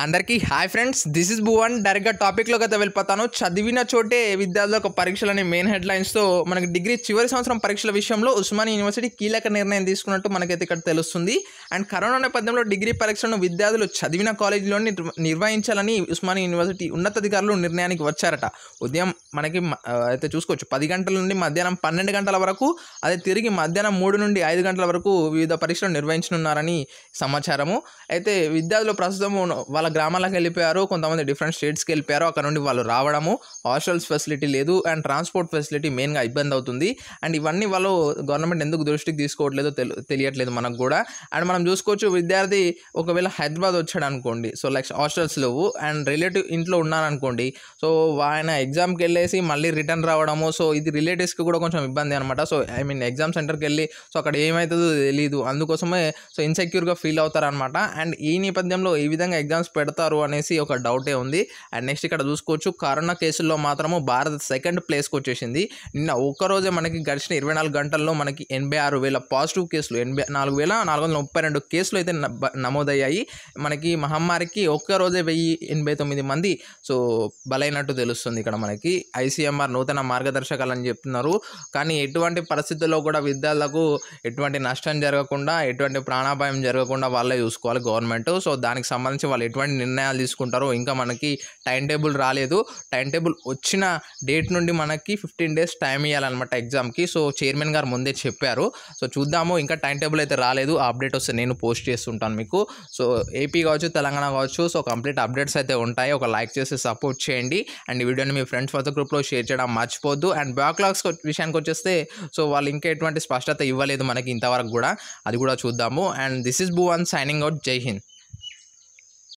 అందరికీ hi friends this is Bhuvan డైరెక్ట్గా టాపిక్లోకి అయితే వెళ్ళిపోతాను చదివిన చోటే పరీక్షలు అనే మెయిన్ హెడ్లైన్స్తో మనకి డిగ్రీ చివరి సంవత్సరం పరీక్షల విషయంలో ఉస్మానియా యూనివర్సిటీ కీలక నిర్ణయం తీసుకున్నట్టు మనకైతే ఇక్కడ తెలుస్తుంది అండ్ కరోనా నేపథ్యంలో డిగ్రీ పరీక్షలను విద్యార్థులు చదివిన కాలేజీలోని నిర్వహించాలని ఉస్మానియా యూనివర్సిటీ ఉన్నతాధికారులు నిర్ణయానికి వచ్చారట ఉదయం మనకి అయితే చూసుకోవచ్చు పది గంటల నుండి మధ్యాహ్నం పన్నెండు గంటల వరకు అదే తిరిగి మధ్యాహ్నం మూడు నుండి ఐదు గంటల వరకు వివిధ పరీక్షలు నిర్వహించనున్నారని సమాచారము అయితే విద్యార్థులు ప్రస్తుతం వాళ్ళ గ్రామాలకు వెళ్ళిపోయారు కొంతమంది డిఫరెంట్ స్టేట్స్కి వెళ్ళిపోయారు అక్కడ నుండి వాళ్ళు రావడము హాస్టల్స్ ఫెసిలిటీ లేదు అండ్ ట్రాన్స్పోర్ట్ ఫెసిలిటీ మెయిన్గా ఇబ్బంది అవుతుంది అండ్ ఇవన్నీ వాళ్ళు గవర్నమెంట్ ఎందుకు దృష్టికి తీసుకోవట్లేదో తెలియట్లేదు మనకు కూడా అండ్ మనం చూసుకోవచ్చు విద్యార్థి ఒకవేళ హైదరాబాద్ వచ్చాడు అనుకోండి సో లైక్ హాస్టల్స్ లేవు అండ్ రిలేటివ్ ఇంట్లో అనుకోండి సో ఆయన ఎగ్జామ్కి వెళ్ళేసి మళ్ళీ రిటర్న్ రావడము సో ఇది రిలేటివ్స్కి కూడా కొంచెం ఇబ్బంది అనమాట సో ఐ మీన్ ఎగ్జామ్ సెంటర్కి వెళ్ళి సో అక్కడ ఏమవుతుందో తెలియదు అందుకోసమే సో ఇన్సెక్యూర్గా ఫీల్ అవుతారనమాట అండ్ ఈ నేపథ్యంలో ఈ విధంగా ఎగ్జామ్స్ పెడతారు అనేసి ఒక డౌటే ఉంది అండ్ నెక్స్ట్ ఇక్కడ చూసుకోవచ్చు కరోనా కేసుల్లో మాత్రము భారత్ సెకండ్ ప్లేస్కి వచ్చేసింది నిన్న ఒక్కరోజే మనకి గడిచిన ఇరవై నాలుగు గంటల్లో మనకి ఎనభై ఆరు వేల పాజిటివ్ కేసులు ఎనభై నాలుగు వేల నాలుగు వందల ముప్పై రెండు కేసులు అయితే నమోదయ్యాయి మనకి మహమ్మారికి ఒక్కరోజే వెయ్యి ఎనభై తొమ్మిది మంది సో బలైనట్టు తెలుస్తుంది ఇక్కడ మనకి ఐసీఎంఆర్ నూతన మార్గదర్శకాలు అని చెప్తున్నారు కానీ ఎటువంటి పరిస్థితుల్లో కూడా విద్యార్థులకు ఎటువంటి నష్టం జరగకుండా ఎటువంటి ప్రాణాపాయం జరగకుండా వాళ్ళే చూసుకోవాలి గవర్నమెంట్ సో దానికి సంబంధించి వాళ్ళు ఎటువంటి ఎటువంటి నిర్ణయాలు తీసుకుంటారో ఇంకా మనకి టైం టేబుల్ రాలేదు టైం టేబుల్ వచ్చిన డేట్ నుండి మనకి ఫిఫ్టీన్ డేస్ టైం ఇవ్వాలన్నమాట ఎగ్జామ్కి సో చైర్మన్ గారు ముందే చెప్పారు సో చూద్దాము ఇంకా టైం టేబుల్ అయితే రాలేదు అప్డేట్ వస్తే నేను పోస్ట్ చేస్తుంటాను మీకు సో ఏపీ కావచ్చు తెలంగాణ కావచ్చు సో కంప్లీట్ అప్డేట్స్ అయితే ఉంటాయి ఒక లైక్ చేసి సపోర్ట్ చేయండి అండ్ ఈ వీడియోని మీ ఫ్రెండ్స్ వాట్సాప్ గ్రూప్లో షేర్ చేయడం మర్చిపోద్దు అండ్ బ్యాక్లాగ్స్ విషయానికి వచ్చేస్తే సో వాళ్ళు ఇంకా ఎటువంటి స్పష్టత ఇవ్వలేదు మనకి ఇంతవరకు కూడా అది కూడా చూద్దాము and this is Bhuvan signing out Jai Hind